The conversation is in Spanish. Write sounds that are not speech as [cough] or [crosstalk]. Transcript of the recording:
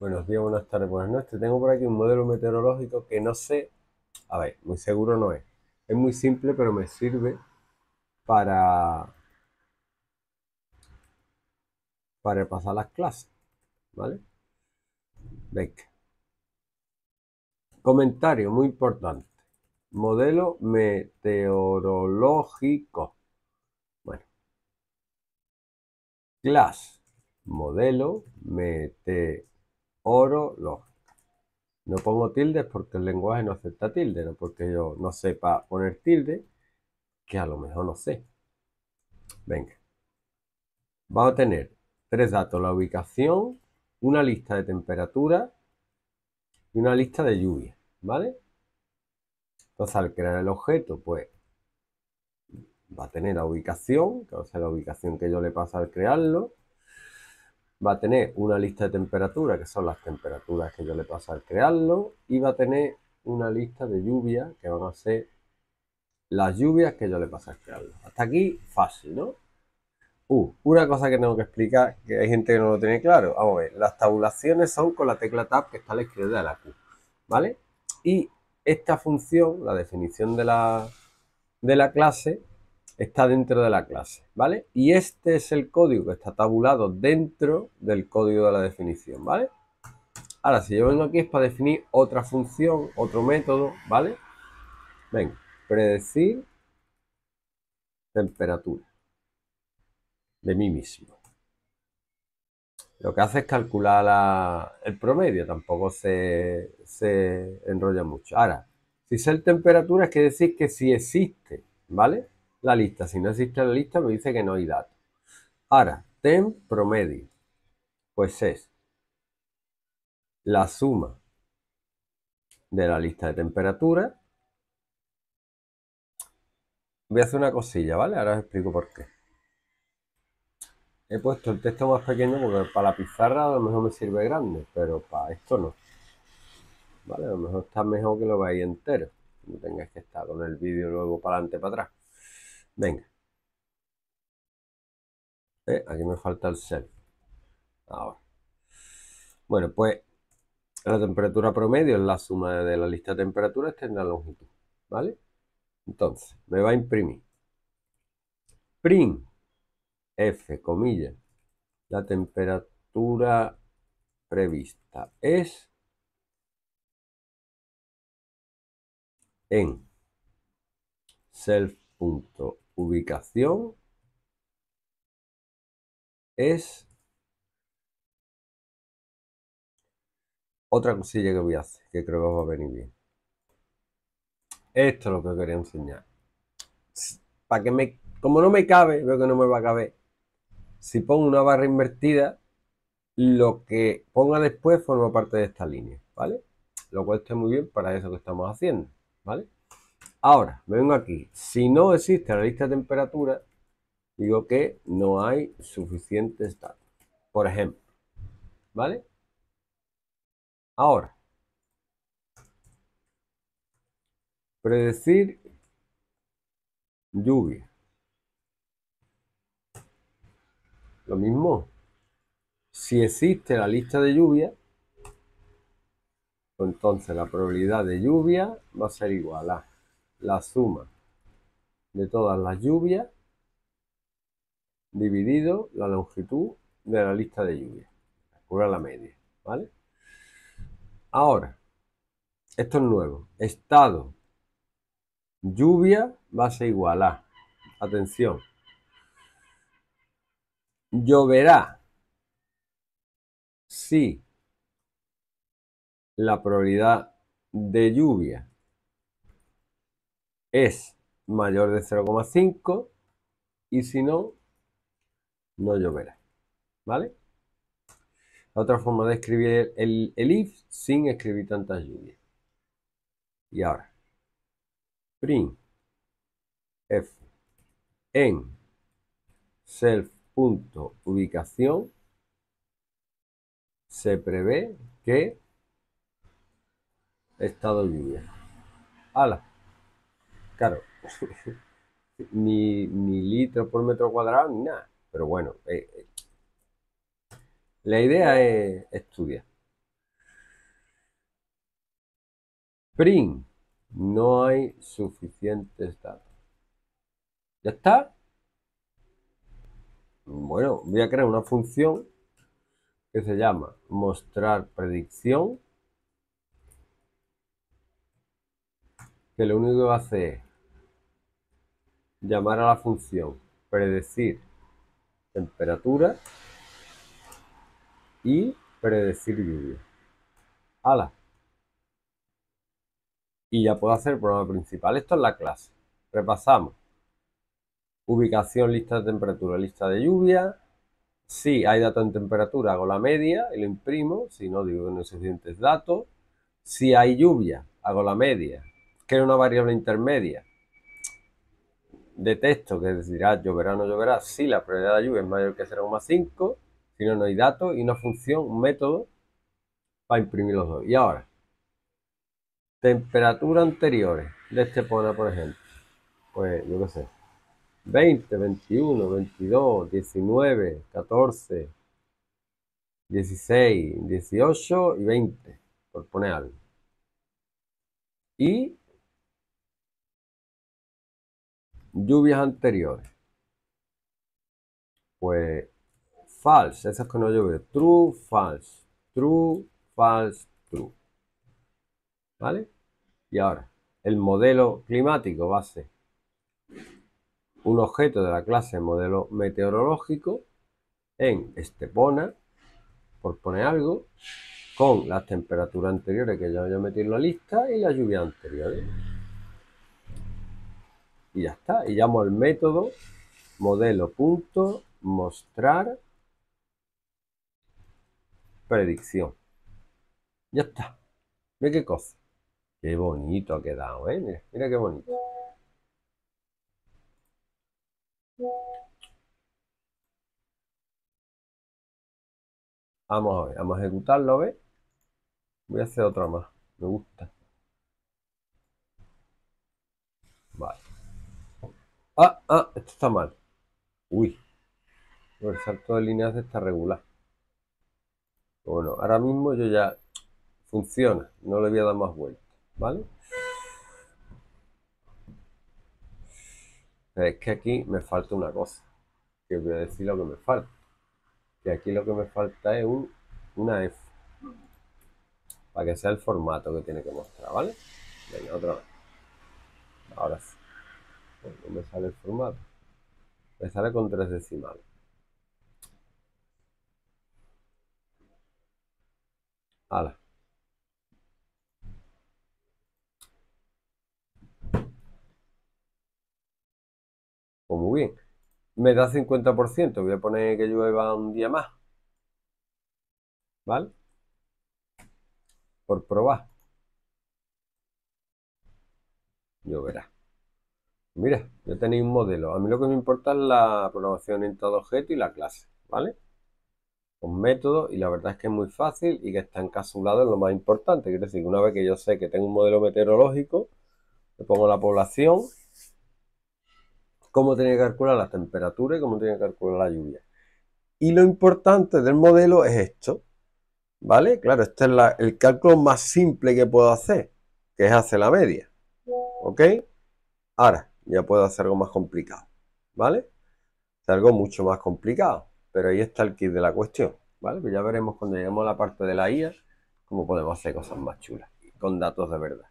Buenos días, buenas tardes, buenas noches. Tengo por aquí un modelo meteorológico que no sé, a ver, muy seguro no es. Es muy simple, pero me sirve para, para pasar las clases, ¿vale? Venga. Comentario muy importante. Modelo meteorológico. Bueno. Class. Modelo meteorológico oro, lo. No pongo tildes porque el lenguaje no acepta tildes, no porque yo no sepa poner tilde, que a lo mejor no sé. Venga. Vamos a tener tres datos, la ubicación, una lista de temperatura y una lista de lluvia, ¿vale? Entonces al crear el objeto, pues va a tener la ubicación, que va a ser la ubicación que yo le paso al crearlo, va a tener una lista de temperatura, que son las temperaturas que yo le paso al crearlo, y va a tener una lista de lluvias, que van a ser las lluvias que yo le paso al crearlo. Hasta aquí, fácil, ¿no? Uh, una cosa que tengo que explicar, que hay gente que no lo tiene claro. Vamos a ver, las tabulaciones son con la tecla Tab que está a la izquierda de la Q, ¿vale? Y esta función, la definición de la, de la clase, está dentro de la clase, ¿vale? Y este es el código que está tabulado dentro del código de la definición, ¿vale? Ahora, si yo vengo aquí es para definir otra función, otro método, ¿vale? Venga, predecir temperatura de mí mismo. Lo que hace es calcular el promedio, tampoco se, se enrolla mucho. Ahora, si es el temperatura, es que decir que si existe, ¿vale? la lista. Si no existe la lista, me dice que no hay datos. Ahora, tem promedio, pues es la suma de la lista de temperatura. Voy a hacer una cosilla, ¿vale? Ahora os explico por qué. He puesto el texto más pequeño porque para la pizarra a lo mejor me sirve grande, pero para esto no. ¿Vale? A lo mejor está mejor que lo veáis entero. No tengáis que estar con el vídeo luego para adelante para atrás. Venga. Eh, aquí me falta el self. Ahora. Bueno, pues la temperatura promedio es la suma de la lista de temperaturas la longitud. ¿Vale? Entonces, me va a imprimir. Print F, comillas, La temperatura prevista es en self ubicación es otra cosilla que voy a hacer, que creo que va a venir bien. Esto es lo que quería enseñar. Para que me, como no me cabe, veo que no me va a caber. Si pongo una barra invertida, lo que ponga después forma parte de esta línea, ¿vale? Lo cual está muy bien para eso que estamos haciendo, ¿vale? Ahora, vengo aquí. Si no existe la lista de temperatura, digo que no hay suficientes datos. Por ejemplo, ¿vale? Ahora, predecir lluvia. Lo mismo, si existe la lista de lluvia, pues entonces la probabilidad de lluvia va a ser igual a la suma de todas las lluvias dividido la longitud de la lista de lluvias. Calcular la media, ¿vale? Ahora, esto es nuevo. Estado lluvia va a ser igual a, atención, lloverá si la probabilidad de lluvia es mayor de 0,5 y si no, no lloverá. ¿Vale? Otra forma de escribir el, if sin escribir tantas lluvias. Y ahora, print f en self.ubicación se prevé que estado lluvia. ¡Hala! claro, [laughs] ni, litros por metro cuadrado ni nada. Pero bueno, eh, eh, la idea es estudiar. Print. No hay suficientes datos. ¿Ya está? Bueno, voy a crear una función que se llama mostrar predicción. Que lo único que hace es llamar a la función predecir temperatura y predecir lluvia. ¡Hala! Y ya puedo hacer el programa principal. Esto es la clase. Repasamos. Ubicación, lista de temperatura, lista de lluvia. Si hay datos en temperatura, hago la media y lo imprimo. Si no, digo que no datos. Si hay lluvia, hago la media, que es una variable intermedia de texto que decirá lloverá o no lloverá si la probabilidad de lluvia es mayor que 0,5, si no, no hay datos y una función, un método para imprimir los dos. Y ahora, temperatura anteriores de este Estepona, por ejemplo, pues yo qué sé, 20, 21, 22, 19, 14, 16, 18 y 20, por poner algo. Y lluvias anteriores. Pues false, eso que no llueve. True, false, true, false, true. ¿Vale? Y ahora, el modelo climático va a ser un objeto de la clase modelo meteorológico en Estepona, por poner algo, con las temperaturas anteriores que ya a meter en la lista y las lluvias anteriores y ya está. Y llamo al método modelo.mostrar predicción. Ya está. Mira qué cosa. Qué bonito ha quedado, ¿eh? Mira, qué bonito. Vamos a vamos a ejecutarlo, ¿ves? Voy a hacer otra más, me gusta. Vale. Ah, ah, esto está mal. Uy. El salto de líneas está regular. Bueno, ahora mismo yo ya funciona. No le voy a dar más vueltas. ¿Vale? Pero es que aquí me falta una cosa. Que voy a decir lo que me falta. Que aquí lo que me falta es un, una F. Para que sea el formato que tiene que mostrar, ¿vale? Venga, otra vez. Ahora sí no me sale el formato. Me sale con tres decimales. Ala. Pues muy bien. Me da 50%. Voy a poner que llueva un día más. ¿Vale? Por probar. Lloverá. Mira, ya tenéis un modelo. A mí lo que me importa es la programación en todo objeto y la clase, ¿vale? Un método y la verdad es que es muy fácil y que está encapsulado en lo más importante. Quiero decir, una vez que yo sé que tengo un modelo meteorológico, le pongo la población, cómo tiene que calcular la temperatura y cómo tiene que calcular la lluvia. Y lo importante del modelo es esto, ¿vale? Claro, este es el cálculo más simple que puedo hacer, que es hacer la media, ¿ok? Ahora, ya puedo hacer algo más complicado, ¿vale? algo mucho más complicado, pero ahí está el kit de la cuestión, ¿vale? Pues ya veremos cuando lleguemos a la parte de la IA cómo podemos hacer cosas más chulas, con datos de verdad.